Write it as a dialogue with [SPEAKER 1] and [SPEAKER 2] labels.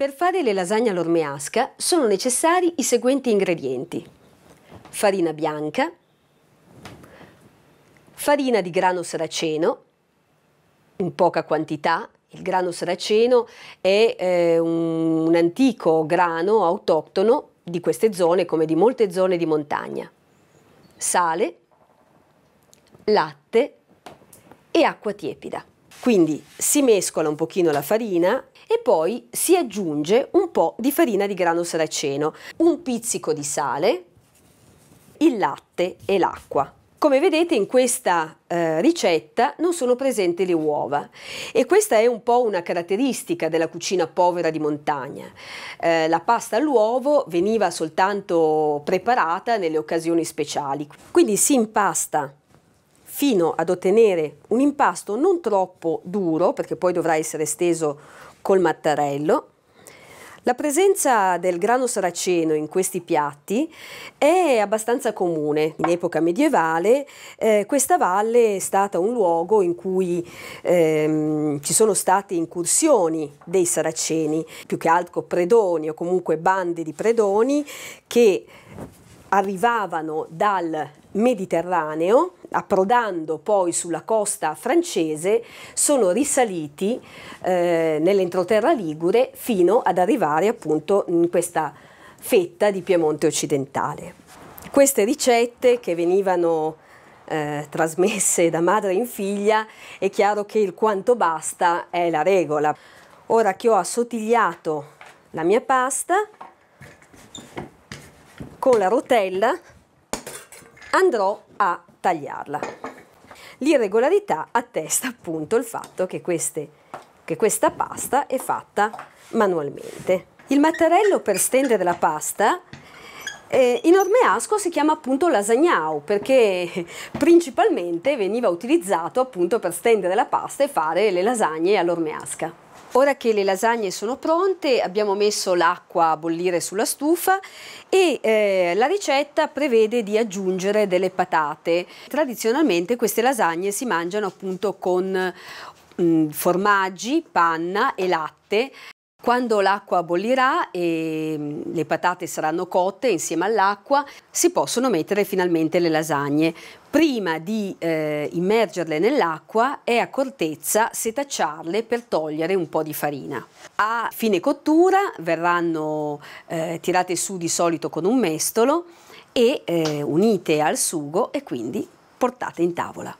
[SPEAKER 1] Per fare le lasagne all'ormeasca sono necessari i seguenti ingredienti. Farina bianca, farina di grano saraceno, in poca quantità, il grano saraceno è eh, un, un antico grano autoctono di queste zone come di molte zone di montagna, sale, latte e acqua tiepida. Quindi si mescola un pochino la farina e poi si aggiunge un po' di farina di grano saraceno, un pizzico di sale, il latte e l'acqua. Come vedete in questa eh, ricetta non sono presenti le uova e questa è un po' una caratteristica della cucina povera di montagna. Eh, la pasta all'uovo veniva soltanto preparata nelle occasioni speciali, quindi si impasta fino ad ottenere un impasto non troppo duro, perché poi dovrà essere steso col mattarello. La presenza del grano saraceno in questi piatti è abbastanza comune. In epoca medievale eh, questa valle è stata un luogo in cui ehm, ci sono state incursioni dei saraceni, più che altro predoni o comunque bande di predoni che arrivavano dal Mediterraneo approdando poi sulla costa francese, sono risaliti eh, nell'entroterra ligure fino ad arrivare appunto in questa fetta di Piemonte occidentale. Queste ricette che venivano eh, trasmesse da madre in figlia, è chiaro che il quanto basta è la regola. Ora che ho assottigliato la mia pasta, con la rotella andrò a tagliarla. L'irregolarità attesta appunto il fatto che, queste, che questa pasta è fatta manualmente. Il mattarello per stendere la pasta eh, in Ormeasco si chiama appunto lasagnao perché principalmente veniva utilizzato appunto per stendere la pasta e fare le lasagne all'ormeasca. Ora che le lasagne sono pronte abbiamo messo l'acqua a bollire sulla stufa e eh, la ricetta prevede di aggiungere delle patate. Tradizionalmente queste lasagne si mangiano appunto con mh, mm, formaggi, panna e latte. Quando l'acqua bollirà e mm, le patate saranno cotte insieme all'acqua, si possono mettere finalmente le lasagne. Prima di eh, immergerle nell'acqua è accortezza setacciarle per togliere un po' di farina. A fine cottura verranno eh, tirate su di solito con un mestolo e eh, unite al sugo e quindi portate in tavola.